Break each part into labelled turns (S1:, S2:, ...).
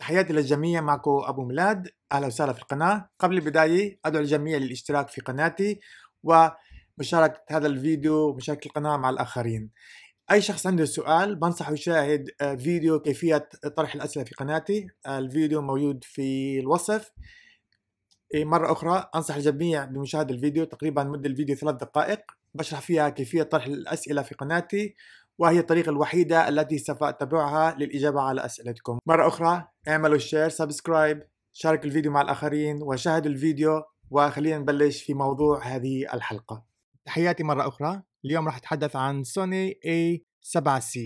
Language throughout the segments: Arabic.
S1: تحياتي للجميع معكم أبو ميلاد أهلا وسهلا في القناة قبل البداية أدعو الجميع للاشتراك في قناتي ومشاركة هذا الفيديو ومشاركة القناة مع الآخرين أي شخص عنده سؤال بنصحه يشاهد فيديو كيفية طرح الأسئلة في قناتي الفيديو موجود في الوصف إيه، مرة أخرى أنصح الجميع بمشاهدة الفيديو تقريبا مدة الفيديو ثلاث دقائق بشرح فيها كيفية طرح الأسئلة في قناتي وهي الطريقة الوحيدة التي سوف أتبعها للإجابة على أسئلتكم مرة أخرى اعملوا شير سبسكرايب شاركوا الفيديو مع الآخرين وشاهدوا الفيديو وخلينا نبلش في موضوع هذه الحلقة تحياتي مرة أخرى اليوم راح أتحدث عن سوني A7C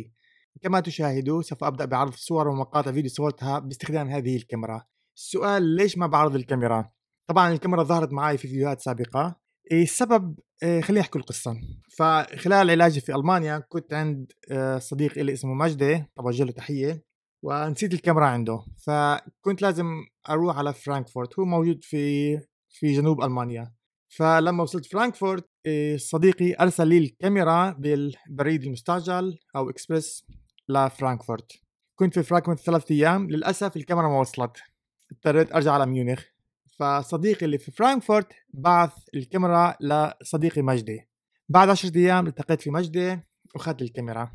S1: كما تشاهدوا سوف أبدأ بعرض صور ومقاطع فيديو صورتها باستخدام هذه الكاميرا السؤال ليش ما بعرض الكاميرا؟ طبعا الكاميرا ظهرت معي في فيديوهات سابقة السبب إيه، إيه، خليني احكي القصه فخلال علاجي في المانيا كنت عند آه، صديق لي اسمه مجدي طبعا له تحيه ونسيت الكاميرا عنده فكنت لازم اروح على فرانكفورت هو موجود في في جنوب المانيا فلما وصلت فرانكفورت إيه، صديقي ارسل لي الكاميرا بالبريد المستعجل او اكسبرس لفرانكفورت كنت في فرانكفورت ثلاث ايام للاسف الكاميرا ما وصلت اضطريت ارجع على ميونخ فصديقي اللي في فرانكفورت بعث الكاميرا لصديقي مجدي بعد عشرة أيام التقيت في مجدي وأخذت الكاميرا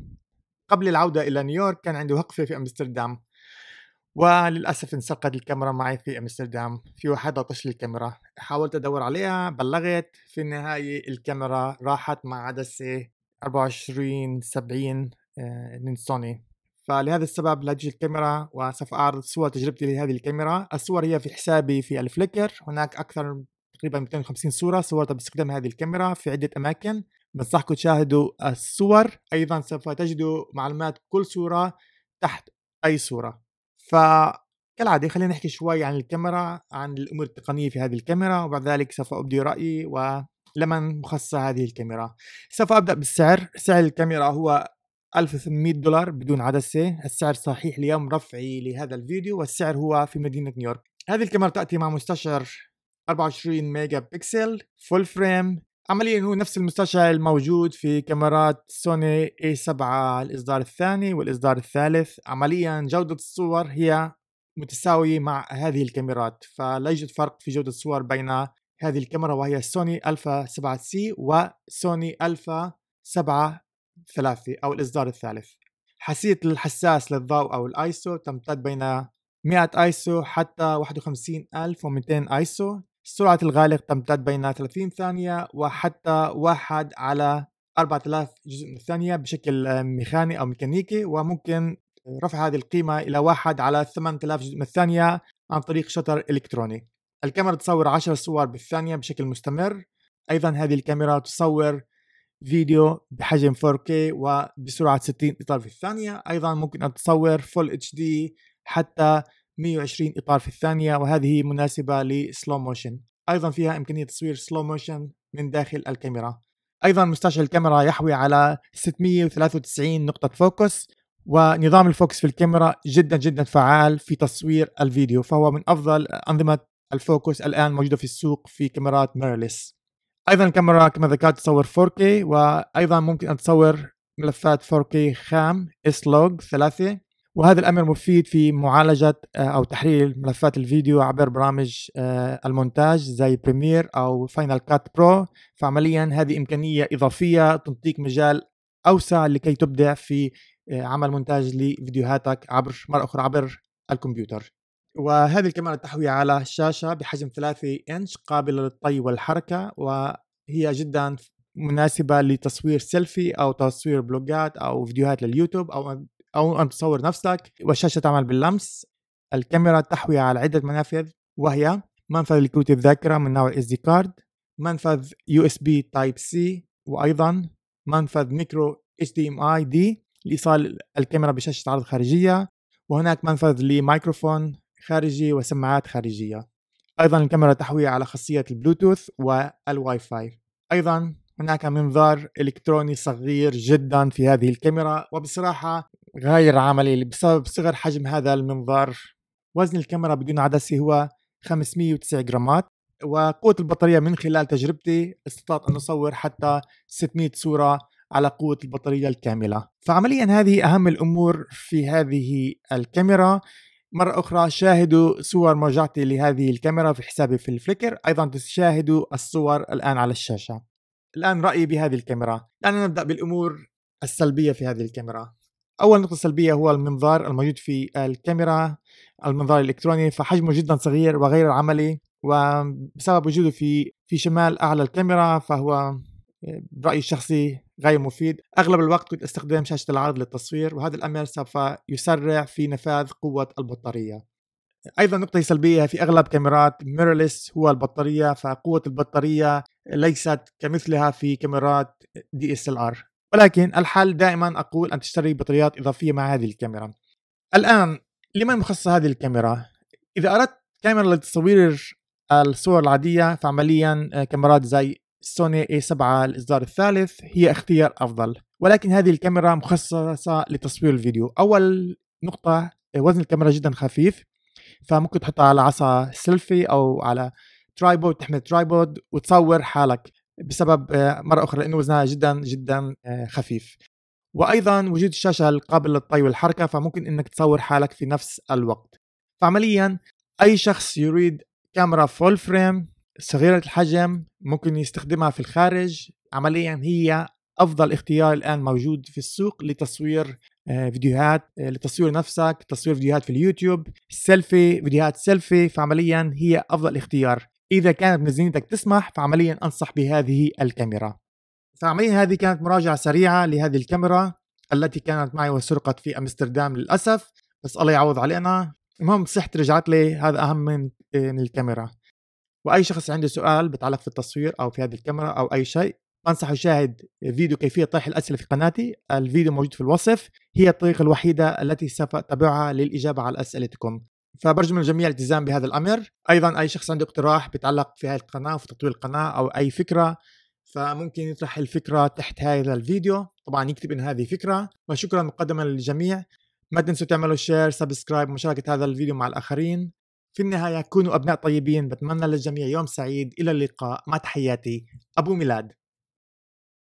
S1: قبل العودة إلى نيويورك كان عندي وقفة في أمستردام وللأسف انسرقت الكاميرا معي في أمستردام في واحد عطش الكاميرا حاولت أدور عليها بلغت في النهاية الكاميرا راحت مع عدسة 24 70 من سوني فلهذا السبب لا الكاميرا وسوف أعرض صور تجربتي لهذه الكاميرا الصور هي في حسابي في الفليكر هناك أكثر تقريبا 250 صورة صورتها باستخدام هذه الكاميرا في عدة أماكن بنصحكم تشاهدوا الصور أيضا سوف تجدوا معلومات كل صورة تحت أي صورة فكالعادة خلينا نحكي شوي عن الكاميرا عن الأمور التقنية في هذه الكاميرا وبعد ذلك سوف أبدي رأيي ولمن مخصصة هذه الكاميرا سوف أبدأ بالسعر سعر الكاميرا هو 1800 دولار بدون عدسة السعر صحيح ليوم رفعي لهذا الفيديو والسعر هو في مدينة نيويورك هذه الكاميرا تأتي مع مستشعر 24 ميجا بكسل فول فريم عمليا هو نفس المستشعر الموجود في كاميرات سوني A7 الإصدار الثاني والإصدار الثالث عمليا جودة الصور هي متساوية مع هذه الكاميرات فلا يوجد فرق في جودة الصور بين هذه الكاميرا وهي سوني ألفا 7 سي وسوني ألفا 7 الثلاثي أو الإصدار الثالث حساسية الحساس للضوء أو الآيسو تمتد بين 100 آيسو حتى 51200 آيسو سرعة الغالق تمتد بين 30 ثانية وحتى 1 على 4000 جزء من الثانية بشكل آه، ميخاني أو ميكانيكي وممكن آه، رفع هذه القيمة إلى 1 على 8000 جزء من الثانية عن طريق شطر إلكتروني الكاميرا تصور 10 صور بالثانية بشكل مستمر أيضا هذه الكاميرا تصور فيديو بحجم 4K وبسرعة 60 إطار في الثانية أيضا ممكن أن تصور فول اتش دي حتى 120 إطار في الثانية وهذه مناسبة لسلو موشن أيضا فيها إمكانية تصوير سلو موشن من داخل الكاميرا أيضا مستشعر الكاميرا يحوي على 693 نقطة فوكس ونظام الفوكس في الكاميرا جدا جدا فعال في تصوير الفيديو فهو من أفضل أنظمة الفوكس الآن موجودة في السوق في كاميرات ميرلس ايضا الكاميرا كما ذكرت تصور 4K وايضا ممكن ان تصور ملفات 4K خام اس لوج 3 وهذا الامر مفيد في معالجه آه، او تحليل ملفات الفيديو عبر برامج آه، المونتاج زي بريمير او فاينل كات برو فعمليا هذه امكانيه اضافيه تنطيك مجال اوسع لكي تبدع في آه، عمل مونتاج لفيديوهاتك عبر مره اخرى عبر الكمبيوتر وهذه الكاميرا تحوي على شاشة بحجم 3 إنش قابلة للطي والحركة وهي جدا مناسبة لتصوير سيلفي أو تصوير بلوجات أو فيديوهات لليوتيوب أو أو أن تصور نفسك والشاشة تعمل باللمس الكاميرا تحوي على عدة منافذ وهي منفذ لكروت الذاكرة من نوع SD كارد منفذ USB Type C وأيضا منفذ ميكرو HDMI D لإيصال الكاميرا بشاشة عرض خارجية وهناك منفذ لميكروفون خارجي وسماعات خارجية أيضا الكاميرا تحوي على خاصية البلوتوث والواي فاي أيضا هناك منظار إلكتروني صغير جدا في هذه الكاميرا وبصراحة غير عملي بسبب صغر حجم هذا المنظار وزن الكاميرا بدون عدسة هو 509 جرامات وقوة البطارية من خلال تجربتي استطعت أن أصور حتى 600 صورة على قوة البطارية الكاملة فعمليا هذه أهم الأمور في هذه الكاميرا مرة أخرى شاهدوا صور مراجعتي لهذه الكاميرا في حسابي في الفليكر أيضا تشاهدوا الصور الآن على الشاشة الآن رأيي بهذه الكاميرا الآن نبدأ بالأمور السلبية في هذه الكاميرا أول نقطة سلبية هو المنظار الموجود في الكاميرا المنظار الإلكتروني فحجمه جدا صغير وغير عملي وبسبب وجوده في في شمال أعلى الكاميرا فهو برأيي الشخصي غير مفيد أغلب الوقت كنت استخدم شاشة العرض للتصوير وهذا الأمر سوف يسرع في نفاذ قوة البطارية ايضا نقطة سلبية في اغلب كاميرات ميرلس هو البطارية فقوة البطارية ليست كمثلها في كاميرات دي اس ال ار ولكن الحل دائما اقول ان تشتري بطاريات اضافية مع هذه الكاميرا الان لمن مخصصة هذه الكاميرا؟ اذا اردت كاميرا لتصوير الصور العادية فعمليا كاميرات زي سوني A7 الإصدار الثالث هي اختيار أفضل ولكن هذه الكاميرا مخصصة لتصوير الفيديو أول نقطة آه، وزن الكاميرا جدا خفيف فممكن تحطها على عصا سيلفي أو على ترايبود تحمل ترايبود وتصور حالك بسبب آه، مرة أخرى لأنه وزنها جدا جدا آه، خفيف وأيضا وجود الشاشة القابلة للطي والحركة فممكن أنك تصور حالك في نفس الوقت فعمليا أي شخص يريد كاميرا فول فريم صغيرة الحجم ممكن يستخدمها في الخارج عمليا هي أفضل اختيار الآن موجود في السوق لتصوير آه، فيديوهات آه، لتصوير نفسك تصوير فيديوهات في اليوتيوب سيلفي فيديوهات سيلفي فعمليا هي أفضل اختيار إذا كانت ميزانيتك تسمح فعمليا أنصح بهذه الكاميرا فعمليا هذه كانت مراجعة سريعة لهذه الكاميرا التي كانت معي وسرقت في أمستردام للأسف بس الله يعوض علينا المهم صحت رجعت لي هذا أهم من آه، الكاميرا واي شخص عنده سؤال بتعلق في التصوير او في هذه الكاميرا او اي شيء انصح يشاهد فيديو كيفيه طرح الاسئله في قناتي الفيديو موجود في الوصف هي الطريقه الوحيده التي سوف اتبعها للاجابه على اسئلتكم فبرجو من الجميع الالتزام بهذا الامر ايضا اي شخص عنده اقتراح بتعلق في هذه القناه وفي تطوير القناه او اي فكره فممكن يطرح الفكره تحت هذا الفيديو طبعا يكتب ان هذه فكره وشكرا مقدما للجميع ما تنسوا تعملوا شير سبسكرايب ومشاركه هذا الفيديو مع الاخرين في النهاية كونوا أبناء طيبين بتمنى للجميع يوم سعيد إلى اللقاء مع تحياتي أبو ميلاد